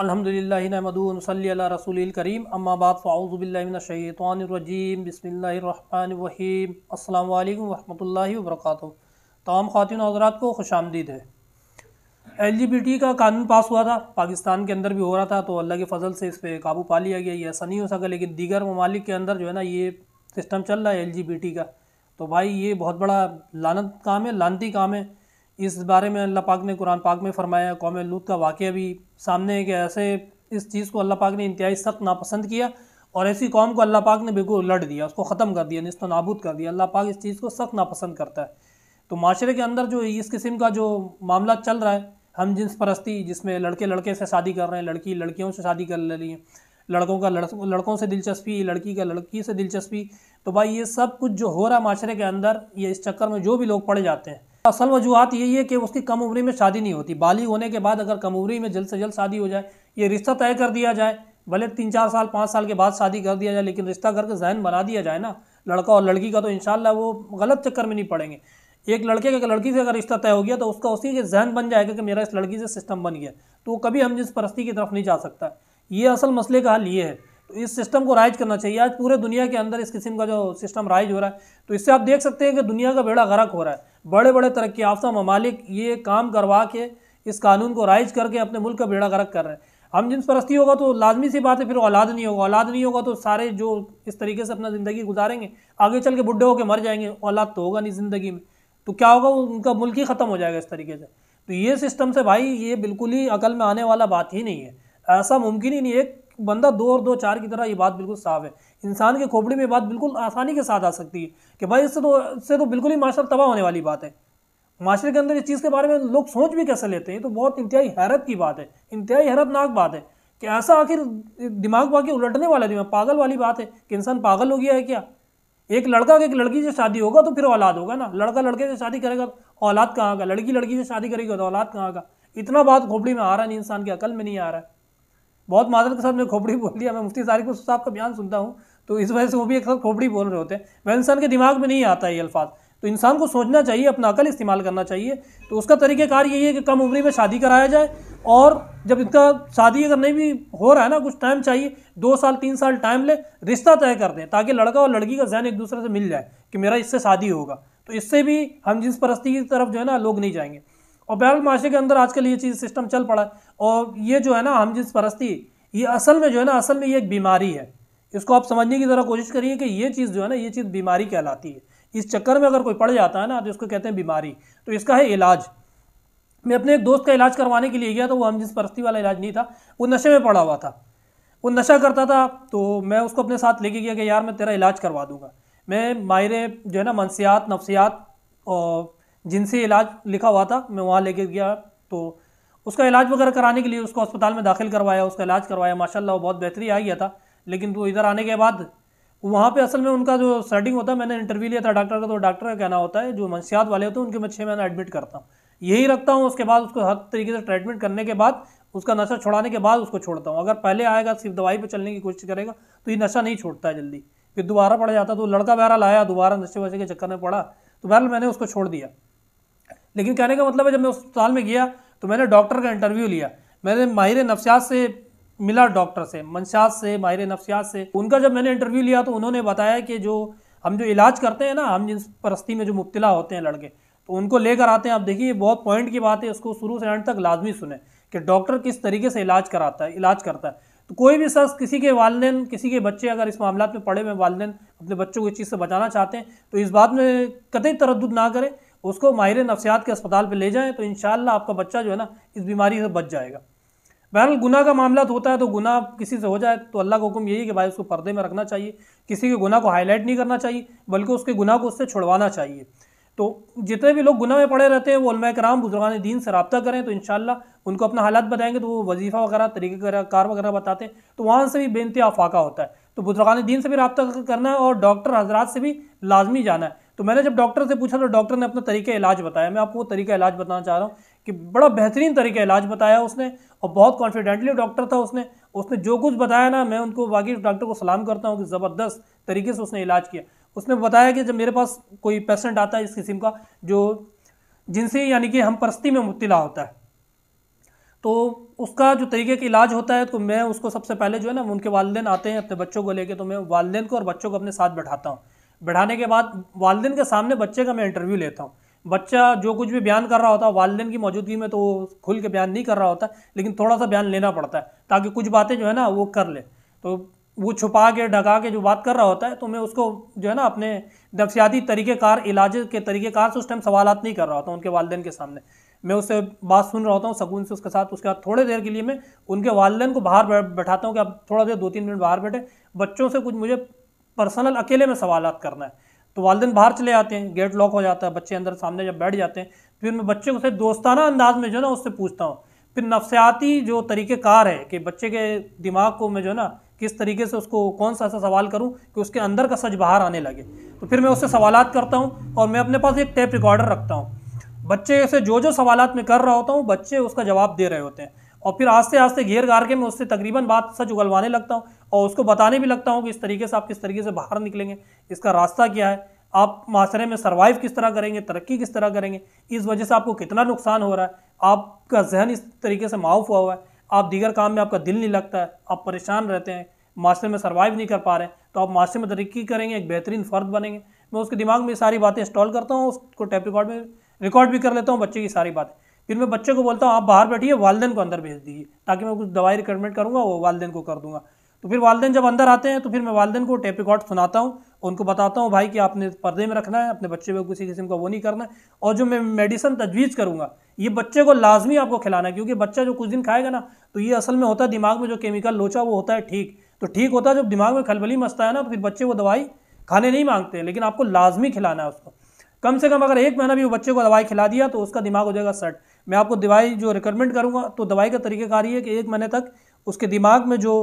अलहमदिल्लामदूनसल रसूल करीम अम्माबाद फ़ाउज़बिल्लिनशैतवानरजीम बसमीम अल्लाम वरहमल वर्क तमाम खातिन हजरात को खुश आमदीद है एल जी बी टी का कानून पास हुआ था पाकिस्तान के अंदर भी हो रहा था तो अल्लाह के फजल से इस पर काबू पा लिया गया ये ऐसा नहीं हो सका लेकिन दीगर ममालिक के अंदर जो है ना ये सिस्टम चल रहा है एल जी बी टी का तो भाई ये बहुत बड़ा लानत काम है लानती काम है इस बारे में अल्लाह पाक ने कुरान पाक में फरमाया कौम लूत का वाक़ भी सामने है कि ऐसे इस चीज़ को अल्लाह पाक ने इंतहाई सख्त नापसंद किया और ऐसी कौम को अल्लाह पाक ने बिल्कुल लड़ दिया उसको ख़त्म कर दिया नस्त नाबूद कर दिया अल्लाह पाक इस चीज़ को सख्त नापसंद करता है तो माशरे के अंदर जो इस किस्म का जो मामला चल रहा है हम जिन्स परस्ती जिसमें लड़के लड़के से शादी कर रहे हैं लड़की लड़कियों से शादी कर ले रही हैं लड़कों का लड़, लड़कों से दिलचस्पी लड़की का लड़की से दिलचस्पी तो भाई ये सब कुछ जो हो रहा है माशरे के अंदर ये इस चक्कर में जो भी लोग पड़े जाते हैं असल वजूहत यही है कि उसकी कम उम्र में शादी नहीं होती बाली होने के बाद अगर कम उम्र में जल्द से जल्द शादी हो जाए ये रिश्ता तय कर दिया जाए भले तीन चार साल पाँच साल के बाद शादी कर दिया जाए लेकिन रिश्ता करके जहन बना दिया जाए ना लड़का और लड़की का तो इन वो गलत चक्कर में नहीं पड़ेंगे एक लड़के का लड़की से अगर रिश्ता तय हो गया तो उसका उसी के जहन बन जाएगा कि मेरा इस लड़की से सिस्टम बन गया तो वो कभी हम जिस परस्ती की तरफ नहीं जा सकता ये असल मसले का हल ये है तो इस सिस्टम को राइज करना चाहिए आज पूरे दुनिया के अंदर इस किस्म का जो सिस्टम राइज हो रहा है तो इससे आप देख सकते हैं कि दुनिया का बेड़ा गरक हो रहा है बड़े बड़े तरक्की याफ्ता ममालिक ये काम करवा के इस कानून को राइज करके अपने मुल्क का बेड़ा गर्क कर रहे हैं हम जिन परस्ती होगा तो लाजमी सी बात है फिर औलाद नहीं होगा औलाद नहीं होगा तो सारे जो इस तरीके से अपना ज़िंदगी गुजारेंगे आगे चल के बुढ़े होकर मर जाएंगे औलाद तो होगा नहीं ज़िंदगी में तो क्या होगा उनका मुल्क ही ख़त्म हो जाएगा इस तरीके से तो ये सिस्टम से भाई ये बिल्कुल ही अकल में आने वाला बात ही नहीं है ऐसा मुमकिन ही नहीं एक बंदा दो और दो चार की तरह ये बात बिल्कुल साफ है इंसान के खोपड़ी में बात बिल्कुल आसानी के साथ आ सकती है कि भाई इससे तो इससे तो बिल्कुल ही माशरा तबाह होने वाली बात है माशरे के अंदर इस चीज़ के बारे में लोग सोच भी कैसे लेते हैं तो बहुत इंतहाई हैरत की बात है इंतहाई हैरतनाक बात है कि ऐसा आखिर दिमाग बाकी उलटने वाला दिमाग पागल वाली बात है कि इंसान पागल हो गया है क्या एक लड़का एक लड़की से शादी होगा तो फिर औलाद होगा ना लड़का लड़के से शादी करेगा तो औलाद कहाँ का लड़की लड़की से शादी करेगी तो औलाद कहाँ का इतना बात खोपड़ी में आ रहा नहीं इंसान की अकल में नहीं आ रहा है बहुत माजर के साथ मैं खोपड़ी बोल दिया मैं मुफ्ती तारिक साहब का बयान सुनता हूँ तो इस वजह से वो भी अक्सर खोपड़ी बोल रहे होते हैं वह इंसान के दिमाग में नहीं आता ये अल्फाज तो इंसान को सोचना चाहिए अपना अकल इस्तेमाल करना चाहिए तो उसका तरीक़ेकार यही है कि कम उम्र में शादी कराया जाए और जब इनका शादी अगर नहीं भी हो रहा है ना कुछ टाइम चाहिए दो साल तीन साल टाइम ले रिश्ता तय कर दें ताकि लड़का और लड़की का जहन एक दूसरे से मिल जाए कि मेरा इससे शादी होगा तो इससे भी हम जिस परस्ती की तरफ जो है ना लोग नहीं जाएंगे और बहरहाल माशरे के अंदर आजकल ये चीज़ सिस्टम चल पड़ा है और ये जो है ना हम जिस परस्ती ये असल में जो है ना असल में ये एक बीमारी है इसको आप समझने की ज़रा कोशिश करिए कि ये चीज़ जो है ना ये चीज़ बीमारी कहलाती है इस चक्कर में अगर कोई पड़ जाता है ना तो इसको कहते हैं बीमारी तो इसका है इलाज मैं अपने एक दोस्त का इलाज करवाने के लिए गया तो वो हम जिस परस्ती वाला इलाज नहीं था वो नशे में पड़ा हुआ था वो नशा करता था तो मैं उसको अपने साथ लेके गया कि यार मैं तेरा इलाज करवा दूंगा मैं मायरे जो है ना मनसियात नफसियात और जिनसे इलाज लिखा हुआ था मैं वहाँ लेके गया तो उसका इलाज वगैरह कराने के लिए उसको अस्पताल में दाखिल करवाया उसका इलाज करवाया माशाल्लाह वो बहुत बेहतरी आ गया था लेकिन वो इधर आने के बाद वहाँ पे असल में उनका जो सेटिंग होता है मैंने इंटरव्यू लिया था डॉक्टर का तो डॉक्टर का कहना होता है जो मंशियात वाले होते हैं उनके मैं छः महीना एडमिट करता हूँ यही रखता हूँ उसके बाद उसको हर तरीके से ट्रीटमेंट करने के बाद उसका नशा छुड़ाने के बाद उसको छोड़ता हूँ अगर पहले आएगा सिर्फ दवाई पर चलने की कोशिश करेगा तो ये नशा नहीं छोड़ता है जल्दी फिर दोबारा पड़ जाता तो लड़का बहरहाल आया दोबारा नशे वशे के चक्कर में पड़ा तो बहरहाल मैंने उसको छोड़ दिया लेकिन कहने का मतलब है जब मैं अस्पताल में गया तो मैंने डॉक्टर का इंटरव्यू लिया मैंने माहिर नफसियात से मिला डॉक्टर से मंशात से माहिर नफ्सियात से उनका जब मैंने इंटरव्यू लिया तो उन्होंने बताया कि जो हम जो इलाज करते हैं ना हम जिस परस्ती में जो मुब्तला होते हैं लड़के तो उनको लेकर आते हैं आप देखिए बहुत पॉइंट की बात है उसको शुरू से एंड तक लाजमी सुने कि डॉक्टर किस तरीके से इलाज कराता है इलाज करता है तो कोई भी शख्स किसी के वालदे किसी के बच्चे अगर इस मामला में पड़े हुए वालदे अपने बच्चों को इस चीज़ से बचाना चाहते हैं तो इस बात में कतई तरद ना करें उसको माहिर नफ्सियात के अस्पताल पर ले जाएँ तो इन आपका बच्चा जो है ना इस बीमारी से बच जाएगा बहरहाल गुना का मामला तो होता है तो गुना किसी से हो जाए तो अल्लाह का हुक्म यही है कि भाई उसको पर्दे में रखना चाहिए किसी के गुना को हाईलाइट नहीं करना चाहिए बल्कि उसके गुना को उससे छुड़वाना चाहिए तो जितने भी लोग गुना में पड़े रहते हैं वो कराम बुजुर्गान दीन से रबता करें तो इन उनको अपना हालात बताएंगे तो वो वजीफ़ा वगैरह तरीके कार वगैरह बताते हैं तो वहाँ से भी बेनती अफाका होता है तो बुजुर्गान दीन से भी रबता करना है और डॉक्टर हजरात से भी लाजमी जाना है तो मैंने जब डॉक्टर से पूछा तो डॉक्टर ने अपना तरीका इलाज बताया मैं आपको वो तरीका इलाज बताना चाह रहा हूँ कि बड़ा बेहतरीन तरीका इलाज बताया उसने और बहुत कॉन्फिडेंटली डॉक्टर था उसने उसने जो कुछ बताया ना मैं उनको बाकी डॉक्टर को सलाम करता हूँ कि ज़बरदस्त तरीके से उसने इलाज किया उसने बताया कि जब मेरे पास कोई पेशेंट आता है इस किस्म का जो जिनसे यानी कि हम परस्ती में मुबिला होता है तो उसका जो तरीके का इलाज होता है तो मैं उसको सबसे पहले जो है ना उनके वालदेन आते हैं अपने बच्चों को लेके तो मैं वालदेन को और बच्चों को अपने साथ बैठाता हूँ बैठाने के बाद वालदेन के सामने बच्चे का मैं इंटरव्यू लेता हूँ बच्चा जो कुछ भी बयान कर रहा होता है वालदेन की मौजूदगी में तो वो खुल के बयान नहीं कर रहा होता लेकिन थोड़ा सा बयान लेना पड़ता है ताकि कुछ बातें जो है ना वो कर ले तो वो छुपा के ढका के जो बात कर रहा होता है तो मैं उसको जो है ना अपने नफसियाती तरीक़ेकार इलाज के तरीक़ेकार से उस टाइम सवाल नहीं कर रहा होता उनके वालदेन के सामने मैं उससे बात सुन रहा होता हूँ सकून से उसके साथ उसके बाद थोड़े देर के लिए मैं उनके वालदेन को बाहर बैठाता हूँ कि आप थोड़ा देर दो तीन मिनट बाहर बैठे बच्चों से कुछ मुझे पर्सनल अकेले में सवाल करना है तो वालदेन बाहर चले आते हैं गेट लॉक हो जाता है बच्चे अंदर सामने जब बैठ जाते हैं तो फिर मैं बच्चे को दोस्ताना अंदाज में जो है ना उससे पूछता हूँ फिर नफसयाती जो तरीक़ेकार है कि बच्चे के दिमाग को मैं जो है ना किस तरीके से उसको कौन सा ऐसा सवाल करूं कि उसके अंदर का सच बाहर आने लगे तो फिर मैं उससे सवालात करता हूं और मैं अपने पास एक टेप रिकॉर्डर रखता हूं बच्चे से जो जो सवालत मैं कर रहा होता हूं बच्चे उसका जवाब दे रहे होते हैं और फिर आस्ते आस्ते घेर गार के मैं उससे तकरीबन बात सच उगलवाने लगता हूँ और उसको बताने भी लगता हूँ कि इस तरीके से आप किस तरीके से बाहर निकलेंगे इसका रास्ता क्या है आप माशरे में सर्वाइव किस तरह करेंगे तरक्की किस तरह करेंगे इस वजह से आपको कितना नुकसान हो रहा है आपका जहन इस तरीके से माफ हुआ हुआ है आप दीगर काम में आपका दिल नहीं लगता है आप परेशान रहते हैं माशरे में सर्वाइव नहीं कर पा रहे तो आप माशरे में तरक्की करेंगे एक बेहतरीन फ़र्द बनेंगे मैं उसके दिमाग में सारी बातें इंस्टॉल करता हूँ उसको टैप रिकॉर्ड में रिकॉर्ड भी कर लेता हूँ बच्चे की सारी बातें फिर मैं बच्चे को बोलता हूँ आप बाहर बैठिए वालदेन को अंदर भेज दीजिए ताकि मैं कुछ दवाई रिकमेंड करूँगा वो वालदेन को कर दूंगा तो फिर वालदेन जब अंदर आते हैं तो फिर मैं वालदेन को टेप रिकॉर्ड सुनाता हूँ उनको बताता हूँ भाई कि आपने पर्दे में रखना है अपने बच्चे को किसी किस्म का वो नहीं करना है और जो मैं मेडिसन तजवीज़ करूँगा ये बच्चे को लाजमी आपको खिलाना है क्योंकि बच्चा जो कुछ दिन खाएगा ना तो ये असल में होता है दिमाग में जो केमिकल लोचा वो होता है ठीक तो ठीक होता है जब दिमाग में खलबली मस्ता है ना तो फिर बच्चे वो दवाई खाने नहीं मांगते लेकिन आपको लाजमी खिलाना है उसको कम से कम अगर एक महीना भी वो बच्चे को दवाई खिला दिया तो उसका दिमाग हो जाएगा सट मैं आपको दवाई जो रिकमेंड करूँगा तो दवाई का तरीक़ेकार ये है कि एक महीने तक उसके दिमाग में जो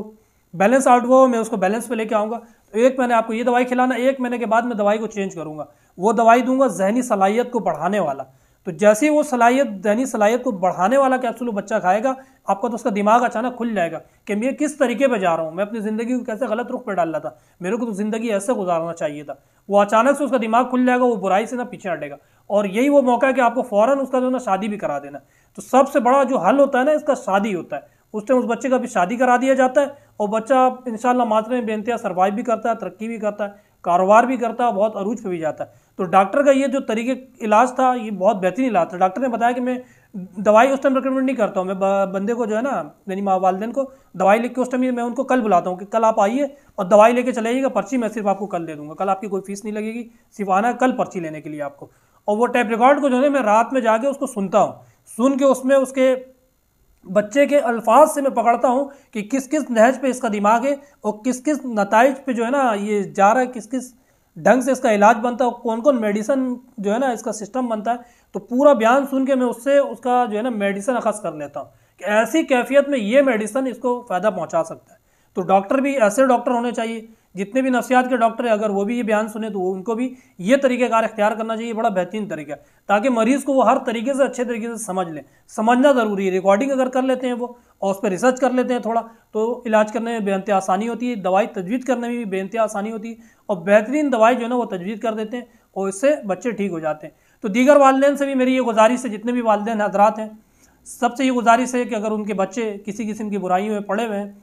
बैलेंस आउट हुआ मैं उसको बैलेंस पे लेके आऊँगा तो एक महीने आपको ये दवाई खिलाना एक महीने के बाद मैं दवाई को चेंज करूँगा वो दवाई दूंगा जहनी सलाहियत को बढ़ाने वाला तो जैसे ही वो सलाहियत जहनी सलाहियत को बढ़ाने वाला कैप्सूल बच्चा खाएगा आपका तो उसका दिमाग अचानक खुल जाएगा कि मैं किस तरीके पर जा रहा हूँ मैं अपनी ज़िंदगी को कैसे गलत रुख पर डाल रहा था मेरे को तो ज़िंदगी ऐसे गुजारना चाहिए था वो अचानक से उसका दिमाग खुल जाएगा वो बुराई से ना पीछे हटेगा और यही वो मौका है कि आपको फ़ौरन उसका जो है ना शादी भी करा देना तो सबसे बड़ा जो हल होता है ना इसका शादी होता है उस टाइम उस बच्चे का भी शादी करा दिया जाता है और बच्चा इन मात्र में बेनतिया सर्वाइव भी करता है तरक्की भी करता है कारोबार भी करता है बहुत अरूज पे भी जाता है तो डॉक्टर का ये जो तरीके इलाज था ये बहुत बेहतरीन इलाज था डॉक्टर ने बताया कि मैं दवाई उस टाइम रिकमेंड नहीं करता हूँ मैं बंदे को जो है ना यानी माँ वालदेन को दवाई लिख के उस टाइम मैं उनको कल बुलाता हूँ कि कल आप आइए और दवाई लेके चले जाइएगा पर्ची मैं सिर्फ आपको कल दे दूंगा कल आपकी कोई फीस नहीं लगेगी सिर्फ आना है कल पर्ची लेने के लिए आपको और वो टैप रिकॉर्ड को जो है मैं रात में जाके उसको सुनता हूँ सुन के उसमें उसके बच्चे के अल्फाज से मैं पकड़ता हूँ कि किस किस नहज पे इसका दिमाग है और किस किस नतज पे जो है ना ये जा रहा है किस किस ढंग से इसका इलाज बनता है कौन कौन मेडिसन जो है ना इसका सिस्टम बनता है तो पूरा बयान सुन के मैं उससे उसका जो है ना मेडिसन अखज कर लेता हूँ कि ऐसी कैफियत में ये मेडिसन इसको फ़ायदा पहुँचा सकता है तो डॉक्टर भी ऐसे डॉक्टर होने चाहिए जितने भी नफसियात के डॉक्टर हैं अगर वो भी ये बयान सुने तो वो उनको भी ये तरीक़ेकार अख्तियार करना चाहिए बड़ा बेहतरीन तरीका है ताकि मरीज़ को वो हर तरीके से अच्छे तरीके से समझ लें समझना ज़रूरी है रिकॉर्डिंग अगर कर लेते हैं वो और उस पर रिसर्च कर लेते हैं थोड़ा तो इलाज करने में बेनते आसानी होती है दवाई तजवीज़ करने में भी बेनत आसानी होती है और बेहतरीन दवाई जो है ना वो तजवीज़ कर देते हैं और इससे बच्चे ठीक हो जाते हैं तो दीगर वालदेन से भी मेरी ये गुजारिश है जितने भी वालदेन हजरात हैं सबसे ये गुजारिश है कि अगर उनके बच्चे किसी किस्म की बुराइयों में पड़े हुए हैं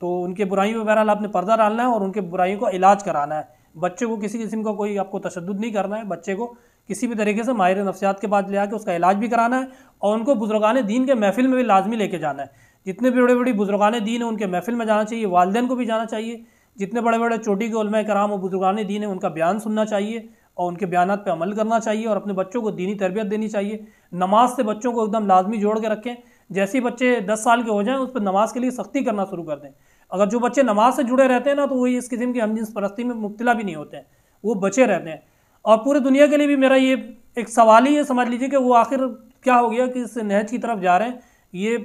तो उनके बुराइयों पर बहरहाल आपने पर्दा डालना है और उनके बुराइयों का इलाज कराना है बच्चे को किसी किस्म का कोई आपको तशद नहीं करना है बच्चे को किसी भी तरीके से माहिर नफसियात के बाद ले आकर उसका इलाज भी कराना है और उनको बुजुर्गान दीन के महफिल में भी लाजमी लेके जाना है जितने भी बड़े बड़े बुजुर्गान दीन हैं उनके महफिल में जाना चाहिए वालदेन को भी जाना चाहिए जितने बड़े बड़े चोटी के उलमा कराम और बुजुर्गान दीन है उनका बयान सुनना चाहिए और उनके बयान पर अमल करना चाहिए और अपने बच्चों को दीनी तरबियत देनी चाहिए नमाज से बच्चों को एकदम लाजमी जोड़ के रखें जैसे ही बच्चे दस साल के हो जाएँ उस पर नमाज के लिए सख्ती करना शुरू कर दें अगर जो बच्चे नमाज से जुड़े रहते हैं ना तो वो इस किस्म की जिस परस्ती में मुबतला भी नहीं होते हैं वो बचे रहते हैं और पूरी दुनिया के लिए भी मेरा ये एक सवाल ही है समझ लीजिए कि वो आखिर क्या हो गया कि इस नहज की तरफ जा रहे हैं ये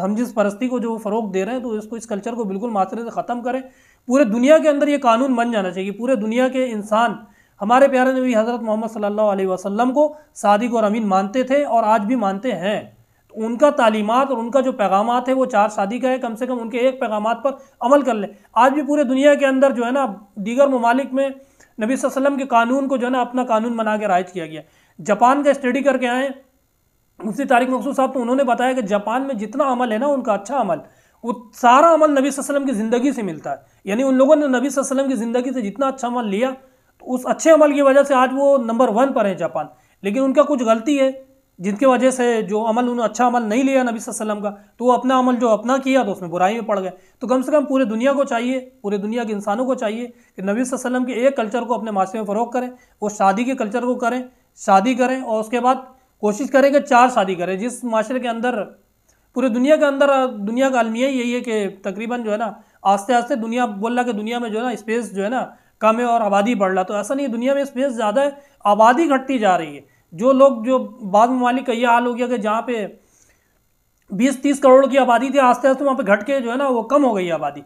हम जिस परस्ती को जो फ़रोग दे रहे हैं तो इसको इस कल्चर को बिल्कुल माशरे से ख़त्म करें पूरे दुनिया के अंदर ये कानून बन जाना चाहिए पूरे दुनिया के इंसान हमारे प्यारे नबी हज़रत मोहम्मद सल्लल्लाहु अलैहि वसल्लम को सादिक और अमीन मानते थे और आज भी मानते हैं उनका तालीमत और उनका जो पैगाम है वो चार शादी का है कम से कम उनके एक पैगाम पर अमल कर लें आज भी पूरे दुनिया के अंदर जो है ना दीगर ममालिक में नबी वसल्लम के कानून को जो है ना अपना कानून बना के राइज किया गया जापान का स्टडी करके आए मुफ्ती तारिक मकसूद साहब तो उन्होंने बताया कि जापान में जितना अमल है ना उनका अच्छा अमल वो सारा अमल नबी वसल्लम की ज़िंदगी से मिलता है यानी उन लोगों ने नबी वसम की ज़िंदगी से जितना अच्छा अमल लिया तो उस अच्छे अमल की वजह से आज वो नंबर वन पर है जापान लेकिन उनका कुछ गलती है जिनके वजह से जो अमल उन्होंने अच्छा अमल नहीं लिया नबी वसल्लम का तो वो अपना अमल जो अपना किया तो उसमें बुराई में पड़ गए तो कम से कम पूरे दुनिया को चाहिए पूरे दुनिया के इंसानों को चाहिए कि नबी वसल्लम के एक कल्चर को अपने माशरे में फ़रोग करें वो शादी के कल्चर को करें शादी करें और उसके बाद कोशिश करें कि चार शादी करें जिस माशरे के अंदर पूरे दुनिया के अंदर दुनिया का अलमिया यही है कि तकरीबन जो है ना आस्ते आस्ते दुनिया बोल रहा कि दुनिया में जो है ना स्पेस जो है ना कम है और आबादी बढ़ रहा तो ऐसा नहीं दुनिया में स्पेस ज़्यादा है आबादी घटती जा रही है जो लोग जो बाद ममालिक का ये हाल हो गया कि जहाँ पे बीस तीस करोड़ की आबादी थी आस्ते आस्ते वहाँ पे घट के जो है ना वो कम हो गई आबादी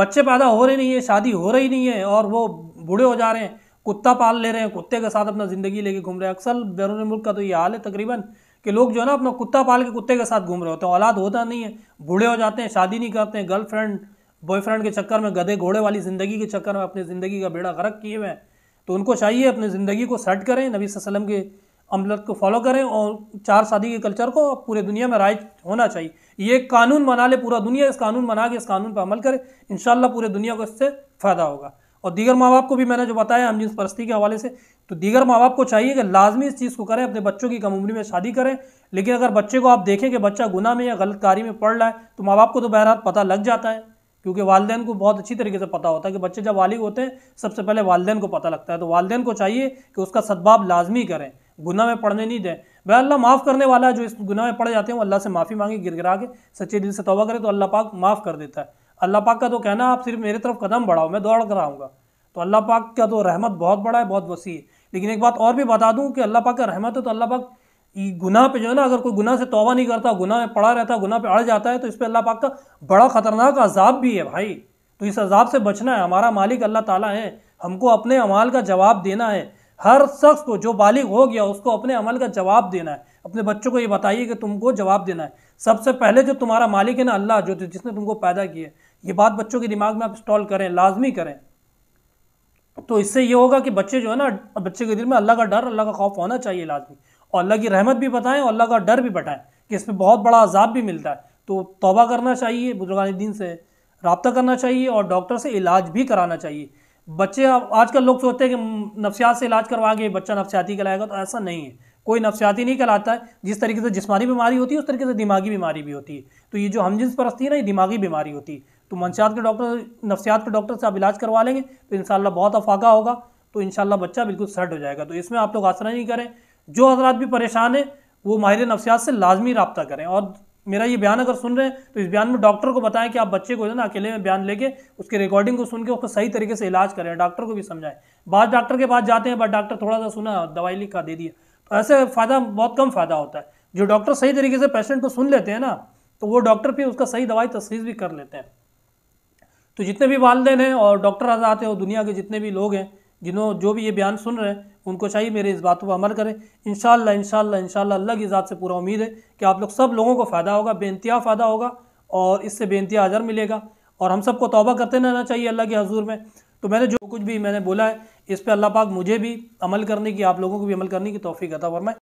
बच्चे पैदा हो रहे नहीं है शादी हो रही नहीं है और वो बूढ़े हो जा रहे हैं कुत्ता पाल ले रहे हैं कुत्ते के साथ अपना ज़िंदगी लेके घूम रहे हैं अक्सर बैरून मुल्क का तो ये हाल है तकरीबन कि लोग जो है ना अपना कुत्ता पाल के कुत्ते के साथ घूम रहे होते हैं औलाद होता नहीं है बूढ़े हो जाते हैं शादी नहीं करते हैं गर्लफ्रेंड बॉयफ्रेंड के चक्कर में गधे घोड़े वाली ज़िंदगी के चक्कर में अपनी ज़िंदगी का बेड़ा गर्क किए हुए हैं तो उनको चाहिए अपनी ज़िंदगी को सेट करें नबी वसम के अमलत को फॉलो करें और चार शादी के कल्चर को पूरे दुनिया में राइज होना चाहिए ये कानून बना ले पूरा दुनिया इस कानून बना के इस कानून पर अमल करे इन पूरे दुनिया को इससे फ़ायदा होगा और दीगर माँ बाप को भी मैंने जो बताया हम जिस परस्ती के हवाले से तो दीगर माँ बाप को चाहिए कि लाजमी इस चीज़ को करें अपने बच्चों की कम उम्र में शादी करें लेकिन अगर बच्चे को आप देखें कि बच्चा गुना में या गलत कारी में पड़ रहा है तो माँ बाप को तो बहरहाल पता लग जाता है क्योंकि वालदेन को बहुत अच्छी तरीके से पता होता है कि बच्चे जब वालिग होते हैं सबसे पहले वालदेन को पता लगता है तो वालदेन को चाहिए कि उसका सदभाव लाजमी करें गुना में पढ़ने नहीं दें भाई अल्लाह माफ़ करने वाला है जो इस गुना में पड़ जाते हैं वो अल्लाह से माफ़ी मांगे गिर गिरा के सच्चे दिल से तोबा करें तो अल्लाह पाक माफ़ कर देता है अल्लाह पाक का तो कहना आप सिर्फ मेरे तरफ कदम बढ़ाओ मैं दौड़ कर आऊँगा तो अल्लाह पाक का तो रहमत बहुत बड़ा है बहुत वसी है लेकिन एक बात और भी बता दूँ कि अल्लाह पाक का रहमत है तो अल्लाह पाक गुनाह पर जो है ना अगर कोई गुना से तोबा नहीं करता गुना में पड़ा रहता गुना पर अड़ जाता है तो इस पर अल्लाह पाक का बड़ा ख़तरनाक अजाब भी है भाई तो इस अजाब से बचना है हमारा मालिक अल्लाह ताला है हमको अपने अमाल का जवाब देना है हर शख्स को जो बालिग हो गया उसको अपने अमल का जवाब देना है अपने बच्चों को ये बताइए कि तुमको जवाब देना है सबसे पहले जो तुम्हारा मालिक है ना अल्लाह जो जिसने तुमको पैदा किया ये बात बच्चों के दिमाग में आप इंस्टॉल करें लाजमी करें तो इससे ये होगा कि बच्चे जो है ना बच्चे के दिल में अल्लाह का डर अल्लाह का खौफ होना चाहिए लाजमी और अल्लाह की रहमत भी बताएं और अल्लाह का डर भी बताएं कि इस पर बहुत बड़ा अजाब भी मिलता है तो तोबा करना चाहिए बुजुर्गान दिन से रबता करना चाहिए और डॉक्टर से इलाज भी कराना चाहिए बच्चे आजकल लोग सोचते हैं कि नफसियात से इलाज करवाएंगे बच्चा नफसियाती कहलाएगा तो ऐसा नहीं है कोई नफसियाती नहीं कहलाता है जिस तरीके से जिसमानी बीमारी होती है उस तरीके से दिमागी बीमारी भी होती है तो ये जो हम जिन्स परस्ती है ना ये दिमागी बीमारी होती है तो मनसियात के डॉक्टर नफसियात के डॉक्टर से आप इलाज करवा लेंगे तो इन बहुत अफाका होगा तो इन बच्चा बिल्कुल सेट हो जाएगा तो इसमें आप लोग आसरा नहीं करें जो हजरात भी परेशान हैं वो माहिर नफसियात से लाजमी रबता करें और मेरा ये बयान अगर सुन रहे हैं तो इस बयान में डॉक्टर को बताएं कि आप बच्चे को जो ना अकेले में बयान लेके उसके रिकॉर्डिंग को सुन के उसको सही तरीके से इलाज करें डॉक्टर को भी समझाएं बाद डॉक्टर के पास जाते हैं बट डॉक्टर थोड़ा सा सुना दवाई लिखा दे दिया तो ऐसे फ़ायदा बहुत कम फ़ायदा होता है जो डॉक्टर सही तरीके से पेशेंट को सुन लेते हैं ना तो वो डॉक्टर फिर उसका सही दवाई तस्वीर भी कर लेते हैं तो जितने भी वालदेन हैं और डॉक्टर आज़ाद हैं और दुनिया के जितने भी लोग हैं जिन्हों जो भी ये बयान सुन रहे हैं उनको चाहिए मेरे इस बातों पर अमल करें इन शाला इन शाला अल्लाह की ज़ात से पूरा उम्मीद है कि आप लोग सब लोगों को फ़ायदा होगा बेनतहा फ़ायदा होगा और इससे बेनतहा अजर मिलेगा और हम सबको तोबा करते रहना चाहिए अल्लाह के हजूर में तो मैंने जो कुछ भी मैंने बोला है इस पर अल्लाह पाक मुझे भी अमल करने की आप लोगों को भी अमल करने की तोफ़ी अता फरमाए